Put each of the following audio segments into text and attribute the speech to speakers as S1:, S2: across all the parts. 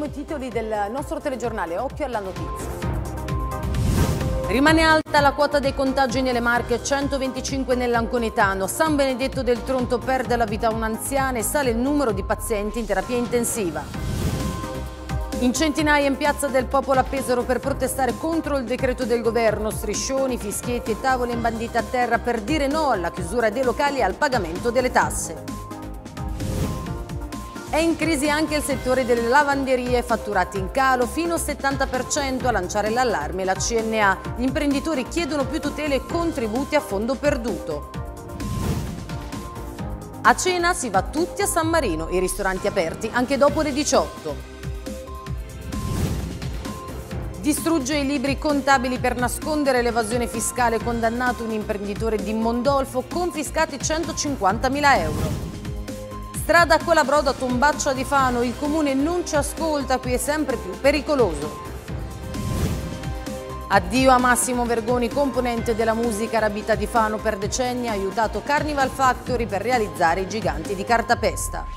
S1: ricordiamo i titoli del nostro telegiornale. Occhio alla notizia. Rimane alta la quota dei contagi nelle Marche, 125 nell'Anconetano. San Benedetto del Tronto perde la vita a un anziano e sale il numero di pazienti in terapia intensiva. In centinaia in piazza del popolo a Pesaro per protestare contro il decreto del governo, striscioni, fischietti e tavole imbandite a terra per dire no alla chiusura dei locali e al pagamento delle tasse. È in crisi anche il settore delle lavanderie, fatturati in calo fino al 70%, a lanciare l'allarme la CNA. Gli imprenditori chiedono più tutele e contributi a fondo perduto. A cena si va tutti a San Marino, i ristoranti aperti anche dopo le 18. Distrugge i libri contabili per nascondere l'evasione fiscale, condannato un imprenditore di Mondolfo, confiscati 150.000 euro. Strada Colabroda Tombaccia di Fano, il comune non ci ascolta, qui è sempre più pericoloso. Addio a Massimo Vergoni, componente della musica rabita di Fano per decenni, ha aiutato Carnival Factory per realizzare i giganti di cartapesta.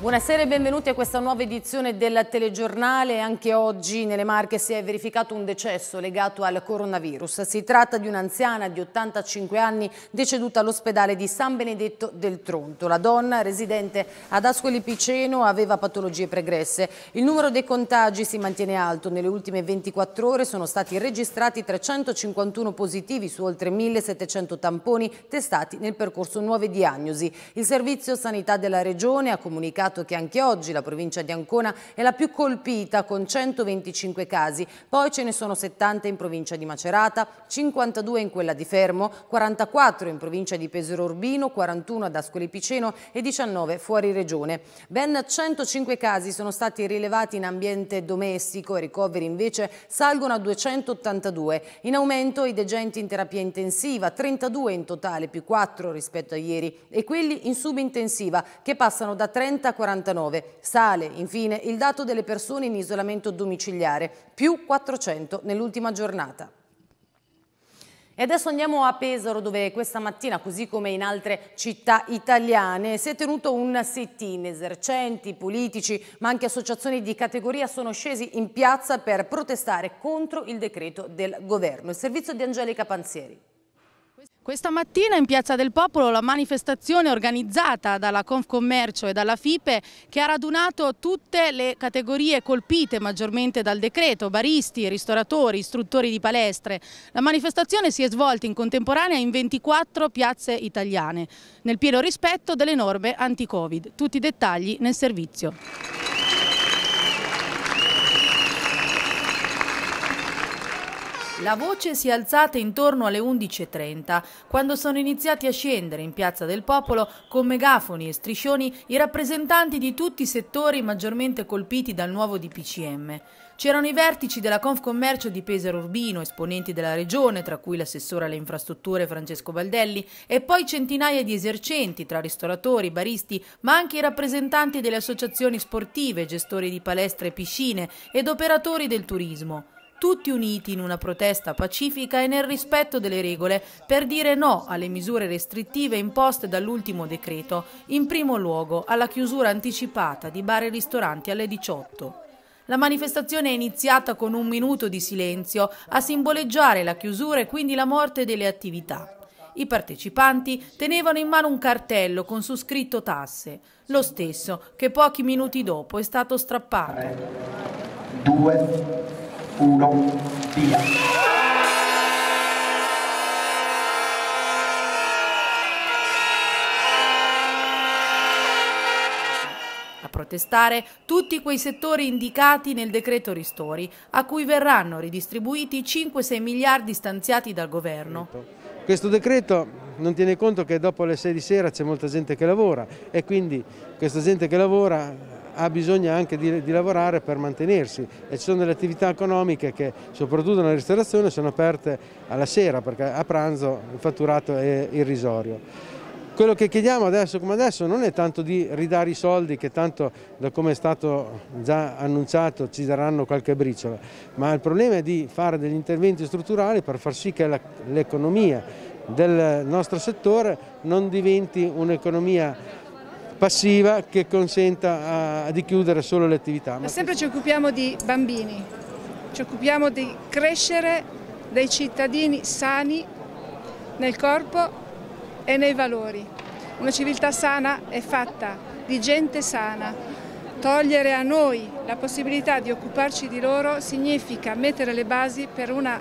S1: Buonasera e benvenuti a questa nuova edizione del telegiornale. Anche oggi nelle Marche si è verificato un decesso legato al coronavirus. Si tratta di un'anziana di 85 anni deceduta all'ospedale di San Benedetto del Tronto. La donna, residente ad Ascoli Piceno, aveva patologie pregresse. Il numero dei contagi si mantiene alto. Nelle ultime 24 ore sono stati registrati 351 positivi su oltre 1700 tamponi testati nel percorso nuove diagnosi. Il Servizio Sanità della Regione ha comunicato ricordato che anche oggi la provincia di Ancona è la più colpita con 125 casi, poi ce ne sono 70 in provincia di Macerata, 52 in quella di Fermo, 44 in provincia di Pesero Urbino, 41 ad Ascoli Piceno e 19 fuori regione. Ben 105 casi sono stati rilevati in ambiente domestico e ricoveri invece salgono a 282. In aumento i degenti in terapia intensiva, 32 in totale più 4 rispetto a ieri e quelli in subintensiva che passano da 30 a 49. Sale infine il dato delle persone in isolamento domiciliare, più 400 nell'ultima giornata. E adesso andiamo a Pesaro dove questa mattina, così come in altre città italiane, si è tenuto un sit-in. Esercenti, politici, ma anche associazioni di categoria sono scesi in piazza per protestare contro il decreto del governo. Il
S2: servizio di Angelica Panzieri. Questa mattina in Piazza del Popolo la manifestazione organizzata dalla Confcommercio e dalla FIPE che ha radunato tutte le categorie colpite maggiormente dal decreto, baristi, ristoratori, istruttori di palestre. La manifestazione si è svolta in contemporanea in 24 piazze italiane, nel pieno rispetto delle norme anti-Covid. Tutti i dettagli nel servizio. La voce si è alzata intorno alle 11.30, quando sono iniziati a scendere in Piazza del Popolo con megafoni e striscioni i rappresentanti di tutti i settori maggiormente colpiti dal nuovo DPCM. C'erano i vertici della Confcommercio di Pesaro Urbino, esponenti della regione, tra cui l'assessore alle infrastrutture Francesco Baldelli, e poi centinaia di esercenti, tra ristoratori, baristi, ma anche i rappresentanti delle associazioni sportive, gestori di palestre e piscine ed operatori del turismo tutti uniti in una protesta pacifica e nel rispetto delle regole per dire no alle misure restrittive imposte dall'ultimo decreto, in primo luogo alla chiusura anticipata di bar e ristoranti alle 18. La manifestazione è iniziata con un minuto di silenzio a simboleggiare la chiusura e quindi la morte delle attività. I partecipanti tenevano in mano un cartello con su scritto tasse, lo stesso che pochi minuti dopo è stato strappato. Tre,
S3: due, 1, via.
S2: protestare tutti quei settori indicati nel decreto ristori, a cui verranno ridistribuiti 5-6 miliardi stanziati dal governo.
S3: Questo decreto non tiene conto che dopo le 6 di sera c'è molta gente che lavora e quindi questa gente che lavora ha bisogno anche di, di, lavorare per mantenersi e ci sono delle attività economiche che soprattutto nella ristorazione sono aperte alla sera perché a pranzo il fatturato è irrisorio. Quello che chiediamo adesso come adesso non è tanto di ridare i soldi che tanto da come è stato già annunciato ci daranno qualche briciola, ma il problema è di fare degli interventi strutturali per far sì che l'economia del nostro settore non diventi un'economia passiva che consenta a, di chiudere solo le attività. Ma
S2: sempre ci occupiamo di bambini, ci occupiamo di crescere dei cittadini sani nel corpo e nei valori. Una civiltà sana è fatta di gente sana. Togliere a noi la possibilità di occuparci di loro significa mettere le basi per una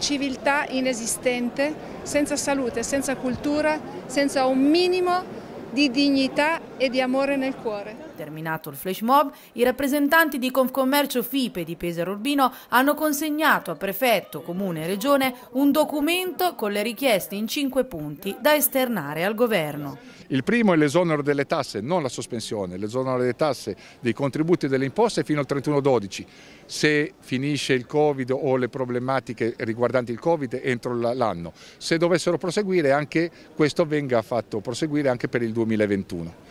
S2: civiltà inesistente, senza salute, senza cultura, senza un minimo di di dignità e di amore nel cuore. Terminato il flash mob, i rappresentanti di Confcommercio FIPE di Pesaro Urbino hanno consegnato a prefetto, comune e regione un documento con le richieste in cinque punti da esternare al governo.
S4: Il primo è l'esonero delle tasse, non la sospensione, l'esonero delle tasse, dei contributi e delle imposte fino al 31-12. Se finisce il Covid o le problematiche riguardanti il Covid entro l'anno. Se dovessero proseguire anche questo venga fatto proseguire anche per il 2021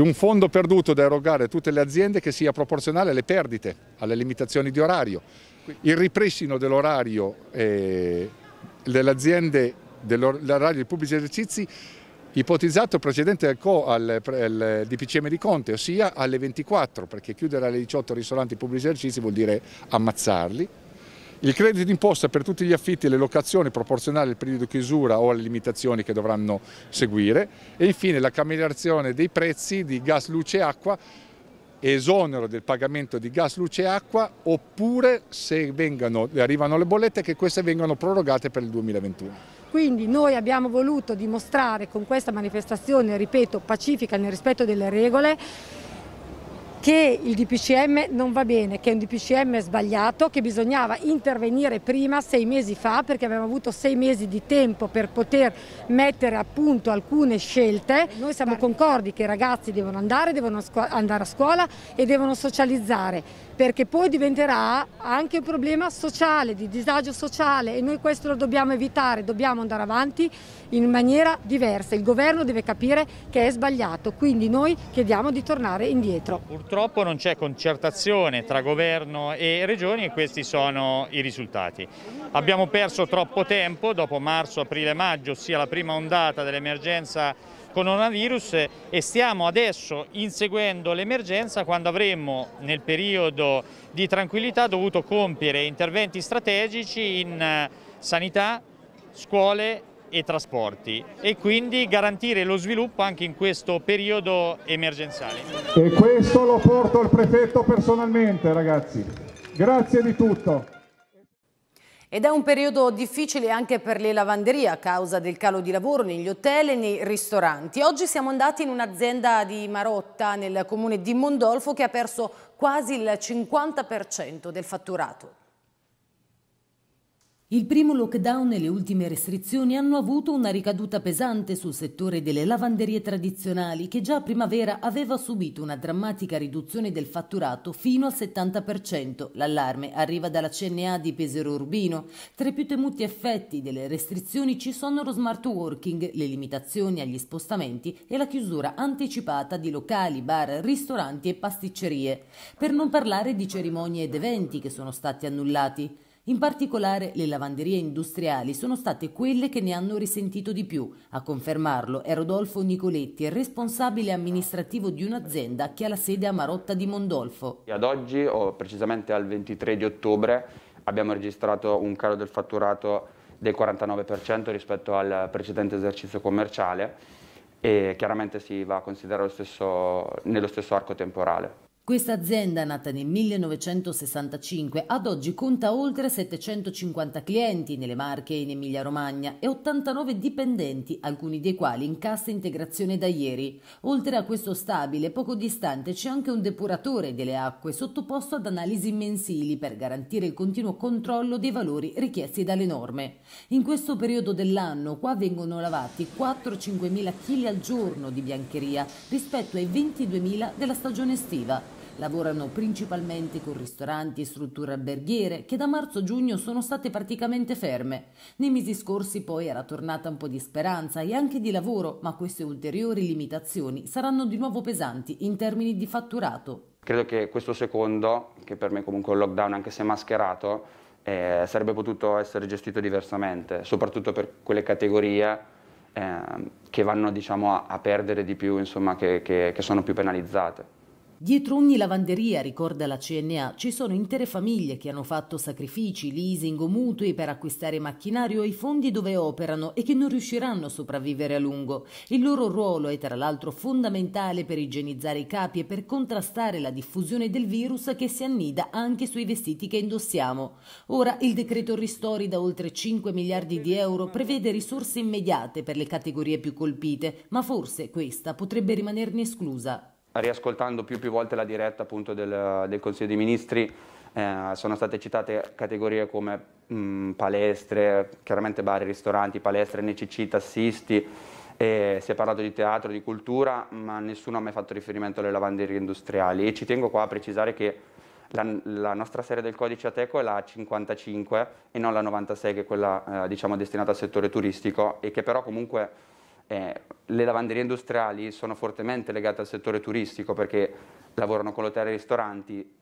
S4: un fondo perduto da erogare a tutte le aziende che sia proporzionale alle perdite, alle limitazioni di orario. Il ripristino dell'orario eh, delle aziende, dell'orario dei pubblici esercizi ipotizzato precedente al, al, al, DPCM di Conte, ossia alle 24, perché chiudere alle 18 i ristoranti pubblici esercizi vuol dire ammazzarli, il credito d'imposta per tutti gli affitti e le locazioni proporzionali al periodo di chiusura o alle limitazioni che dovranno seguire e infine la cameriazione dei prezzi di gas, luce e acqua esonero del pagamento di gas, luce e acqua oppure se vengano, arrivano le bollette che queste vengano prorogate per il 2021.
S2: Quindi noi abbiamo voluto dimostrare con questa manifestazione, ripeto, pacifica nel rispetto delle regole, che il DPCM non va bene, che è un DPCM sbagliato, che bisognava intervenire prima sei mesi fa perché avevamo avuto sei mesi di tempo per poter mettere a punto alcune scelte. Noi siamo concordi che i ragazzi devono andare, devono andare a scuola e devono socializzare perché poi diventerà anche un problema sociale, di disagio sociale e noi questo lo dobbiamo evitare, dobbiamo andare avanti in maniera diversa. Il governo deve capire che è sbagliato, quindi noi chiediamo di tornare indietro. Purtroppo
S3: purtroppo non c'è concertazione tra governo e regioni e questi sono i risultati. Abbiamo perso troppo tempo, dopo marzo, aprile, maggio, ossia la prima ondata dell'emergenza coronavirus e stiamo adesso inseguendo l'emergenza quando avremmo nel periodo di tranquillità dovuto compiere interventi strategici in eh, sanità, scuole e trasporti e quindi garantire lo sviluppo anche in questo periodo emergenziale.
S4: E questo lo porto al prefetto personalmente ragazzi. Grazie di tutto.
S1: Ed è un periodo difficile anche per le lavanderie a causa del calo di lavoro negli hotel e nei ristoranti. Oggi siamo andati in un'azienda di Marotta nel comune di Mondolfo che ha perso quasi il 50% del fatturato. Il primo lockdown e le ultime restrizioni hanno avuto una ricaduta pesante sul settore delle lavanderie tradizionali che già a primavera aveva subito una drammatica riduzione del fatturato fino al 70%. L'allarme arriva dalla CNA di Pesero Urbino. Tra i più temuti effetti delle restrizioni ci sono lo smart working, le limitazioni agli spostamenti e la chiusura anticipata di locali, bar, ristoranti e pasticcerie. Per non parlare di cerimonie ed eventi che sono stati annullati. In particolare le lavanderie industriali sono state quelle che ne hanno risentito di più. A confermarlo è Rodolfo Nicoletti, responsabile amministrativo di un'azienda che ha la sede a Marotta di Mondolfo.
S3: Ad oggi, o precisamente al 23 di ottobre, abbiamo registrato un calo del fatturato del 49% rispetto al precedente esercizio commerciale e chiaramente si va a considerare stesso, nello stesso arco temporale.
S1: Questa azienda, nata nel 1965, ad oggi conta oltre 750 clienti nelle Marche e in Emilia-Romagna e 89 dipendenti, alcuni dei quali in cassa integrazione da ieri. Oltre a questo stabile, poco distante, c'è anche un depuratore delle acque sottoposto ad analisi mensili per garantire il continuo controllo dei valori richiesti dalle norme. In questo periodo dell'anno qua vengono lavati 4-5 mila chili al giorno di biancheria rispetto ai 22 mila della stagione estiva. Lavorano principalmente con ristoranti e strutture alberghiere che da marzo-giugno sono state praticamente ferme. Nei mesi scorsi poi era tornata un po' di speranza e anche di lavoro, ma queste ulteriori limitazioni saranno di nuovo pesanti in termini di fatturato.
S3: Credo che questo secondo, che per me comunque è un lockdown anche se mascherato, eh, sarebbe potuto essere gestito diversamente, soprattutto per quelle categorie ehm, che vanno diciamo, a, a, perdere di più, insomma, che, che, che sono più penalizzate.
S1: Dietro ogni lavanderia, ricorda la CNA, ci sono intere famiglie che hanno fatto sacrifici, leasing o mutui per acquistare macchinario ai fondi dove operano e che non riusciranno a sopravvivere a lungo. Il loro ruolo è tra l'altro fondamentale per igienizzare i capi e per contrastare la diffusione del virus che si annida anche sui vestiti che indossiamo. Ora il decreto ristori da oltre 5 miliardi di euro prevede risorse immediate per le categorie più colpite, ma forse questa potrebbe rimanerne esclusa
S3: riascoltando più, più volte la diretta appunto del, del Consiglio dei Ministri, eh, sono state citate categorie come mh, mm, palestre, chiaramente bar, ristoranti, palestre, NCC, tassisti, eh, si è parlato di teatro, di cultura, ma nessuno ha mai fatto riferimento alle lavanderie industriali e ci tengo qua a precisare che la, la nostra serie del codice Ateco è la 55 e non la 96 che è quella eh, diciamo destinata al settore turistico e che però comunque eh, le lavanderie industriali sono fortemente legate al settore turistico perché lavorano con l'hotel e ristoranti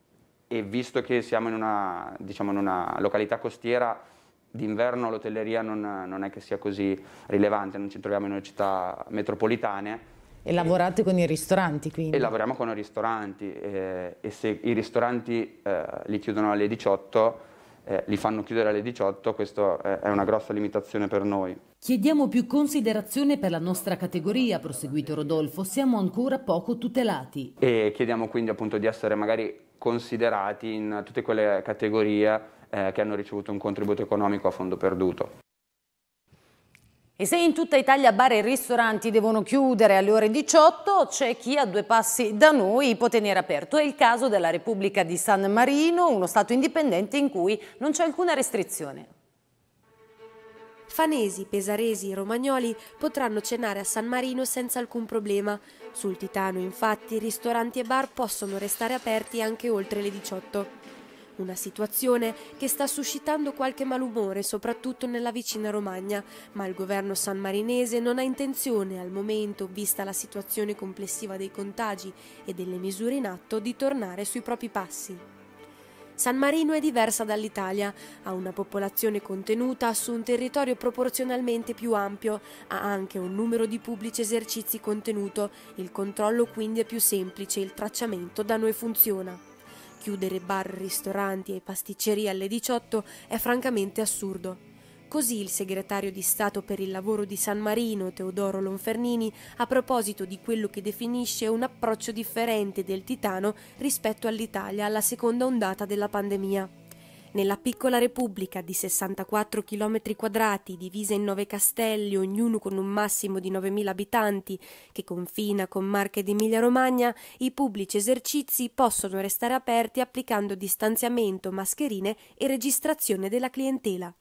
S3: e visto che siamo in una, diciamo, in una località costiera, d'inverno l'hotelleria non, non, è che sia così rilevante, non ci troviamo in una città metropolitana.
S1: E lavorate con i ristoranti quindi? E lavoriamo
S3: con i ristoranti eh, e se i ristoranti eh, li chiudono alle 18 eh, li fanno chiudere alle 18, questa eh, è una grossa limitazione per noi.
S1: Chiediamo più considerazione per la nostra categoria, proseguito Rodolfo, siamo ancora poco tutelati.
S3: E chiediamo quindi appunto di essere magari considerati in tutte quelle categorie eh, che hanno ricevuto un contributo economico a fondo perduto.
S1: E se in tutta Italia bar e ristoranti devono chiudere alle ore 18, c'è chi a due passi da noi può tenere aperto. È il caso della Repubblica di San Marino, uno Stato indipendente in cui non c'è alcuna restrizione.
S5: Fanesi, pesaresi, romagnoli potranno cenare a San Marino senza alcun problema. Sul Titano, infatti, ristoranti e bar possono restare aperti anche oltre le 18. Una situazione che sta suscitando qualche malumore soprattutto nella vicina Romagna, ma il governo sanmarinese non ha intenzione al momento, vista la situazione complessiva dei contagi e delle misure in atto, di tornare sui propri passi. San Marino è diversa dall'Italia, ha una popolazione contenuta su un territorio proporzionalmente più ampio, ha anche un numero di pubblici esercizi contenuto, il controllo quindi è più semplice, il tracciamento da noi funziona. Chiudere bar, ristoranti e pasticcerie alle 18 è francamente assurdo. Così il segretario di Stato per il lavoro di San Marino, Teodoro Lonfernini, a proposito di quello che definisce un approccio differente del Titano rispetto all'Italia alla seconda ondata della pandemia. Nella piccola repubblica di 64 km 2 divisa in nove castelli, ognuno con un massimo di 9.000 abitanti, che confina con Marche ed Emilia-Romagna, i pubblici esercizi possono restare aperti applicando distanziamento, mascherine e registrazione della clientela.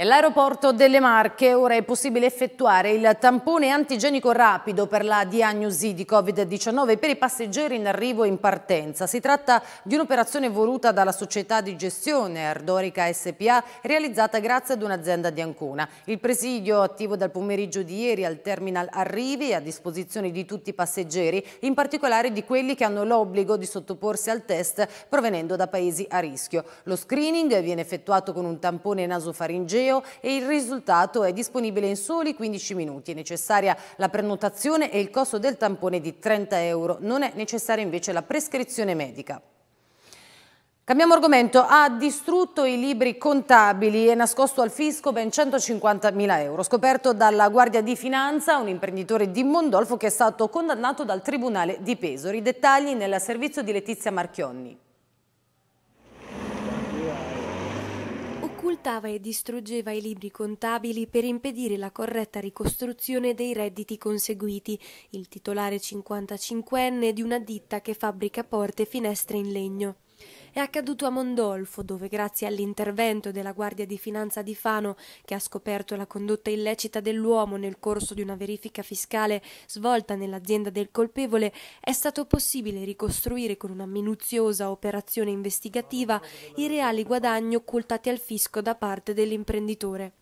S1: All'aeroporto delle Marche ora è possibile effettuare il tampone antigenico rapido per la diagnosi di Covid-19 per i passeggeri in arrivo e in partenza. Si tratta di un'operazione voluta dalla società di gestione Ardorica SPA realizzata grazie ad un'azienda di Ancona. Il presidio attivo dal pomeriggio di ieri al terminal arrivi è a disposizione di tutti i passeggeri, in particolare di quelli che hanno l'obbligo di sottoporsi al test provenendo da paesi a rischio. Lo screening viene effettuato con un tampone nasofaringeo museo e il risultato è disponibile in soli 15 minuti. È necessaria la prenotazione e il costo del tampone di 30 euro. Non è necessaria invece la prescrizione medica. Cambiamo argomento. Ha distrutto i libri contabili e nascosto al fisco ben 150.000 euro. Scoperto dalla Guardia di Finanza, un imprenditore di Mondolfo che è stato condannato dal Tribunale di Pesori. I dettagli nel servizio di Letizia Marchionni.
S5: occultava e distruggeva i libri contabili per impedire la corretta ricostruzione dei redditi conseguiti, il titolare 55enne di una ditta che fabbrica porte e finestre in legno. È accaduto a Mondolfo, dove grazie all'intervento della Guardia di Finanza di Fano, che ha scoperto la condotta illecita dell'uomo nel corso di una verifica fiscale svolta nell'azienda del colpevole, è stato possibile ricostruire con una minuziosa operazione investigativa i reali guadagni occultati al fisco da parte dell'imprenditore.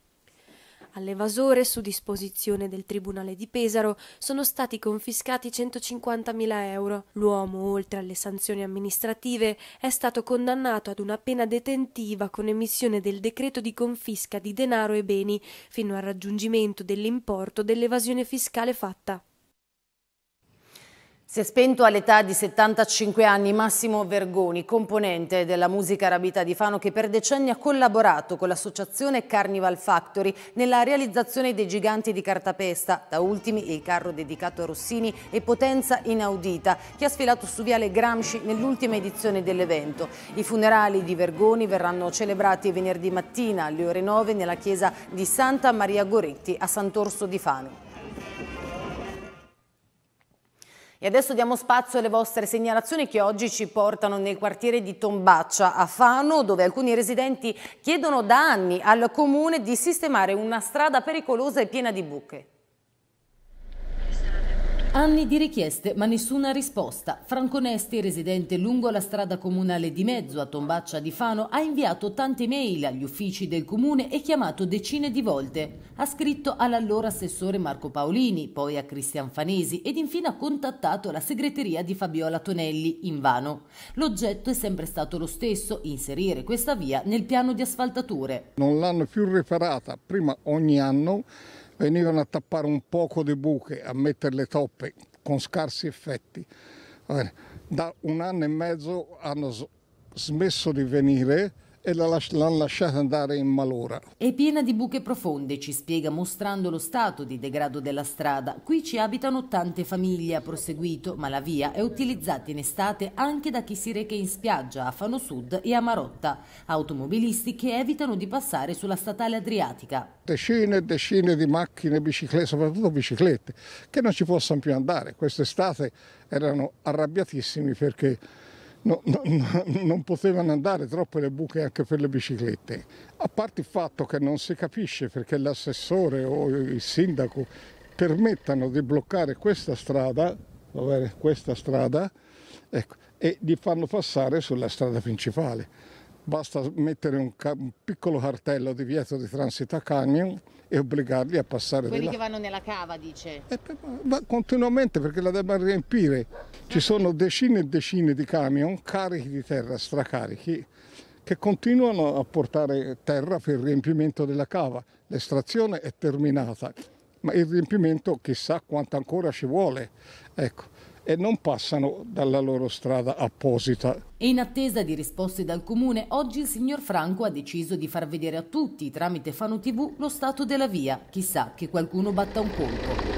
S5: All'evasore, su disposizione del Tribunale di Pesaro, sono stati confiscati 150.000 euro. L'uomo, oltre alle sanzioni amministrative, è stato condannato ad una pena detentiva con emissione del decreto di confisca di denaro e beni, fino al raggiungimento dell'importo dell'evasione fiscale fatta. Si è spento all'età di 75 anni
S1: Massimo Vergoni, componente della musica rabita di Fano che per decenni ha collaborato con l'associazione Carnival Factory nella realizzazione dei giganti di cartapesta, da ultimi il carro dedicato a Rossini e Potenza Inaudita, che ha sfilato su Viale Gramsci nell'ultima edizione dell'evento. I funerali di Vergoni verranno celebrati venerdì mattina alle ore 9 nella chiesa di Santa Maria Goretti a Sant'Orso di Fano. E adesso diamo spazio alle vostre segnalazioni che oggi ci portano nel quartiere di Tombaccia a Fano, dove alcuni residenti chiedono da anni al comune di sistemare una strada pericolosa e piena di buche. Anni di richieste ma nessuna risposta. Franco Nesti, residente lungo la strada comunale di mezzo a Tombaccia di Fano, ha inviato tante mail agli uffici del comune e chiamato decine di volte. Ha scritto all'allora assessore Marco Paolini, poi a Cristian Fanesi ed infine ha contattato la segreteria di Fabiola Tonelli, invano. L'oggetto è sempre stato lo stesso, inserire questa via nel piano di asfaltature.
S6: Non l'hanno più referata, prima ogni anno venivano a tappare un poco di buche, a mettere le toppe con scarsi effetti. Da un anno e mezzo hanno smesso di venire e l'hanno lasciata andare in malora.
S1: È piena di buche profonde, ci spiega mostrando lo stato di degrado della strada. Qui ci abitano tante famiglie, ha proseguito, ma la via è utilizzata in estate anche da chi si reca in spiaggia a Fano Sud e a Marotta, automobilisti che evitano di passare sulla statale adriatica.
S6: Decine e decine di macchine, biciclette, soprattutto biciclette, che non ci possono più andare. Quest'estate erano arrabbiatissimi perché no, no, non potevano andare troppe le buche anche per le biciclette. A parte il fatto che non si capisce perché l'assessore o il sindaco permettano di bloccare questa strada, bene, questa strada ecco, e di farlo passare sulla strada principale. Basta mettere un, un piccolo cartello di vieto di transito a camion e obbligarli a passare Quelli che
S1: vanno nella cava, dice. Eh,
S6: ma, continuamente perché la devono riempire. Ci sono decine e decine di camion carichi di terra, stracarichi, che continuano a portare terra per il riempimento della cava. L'estrazione è terminata, ma il riempimento chissà quanto ancora ci vuole. Ecco e non passano dalla loro strada apposita.
S1: In attesa di risposte dal comune, oggi il signor Franco ha deciso di far vedere a tutti tramite Fano TV lo stato della via. Chissà che qualcuno batta un colpo.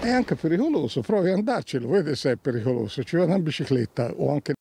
S6: È anche pericoloso, provi ad lo vede se è pericoloso, ci vado in bicicletta o anche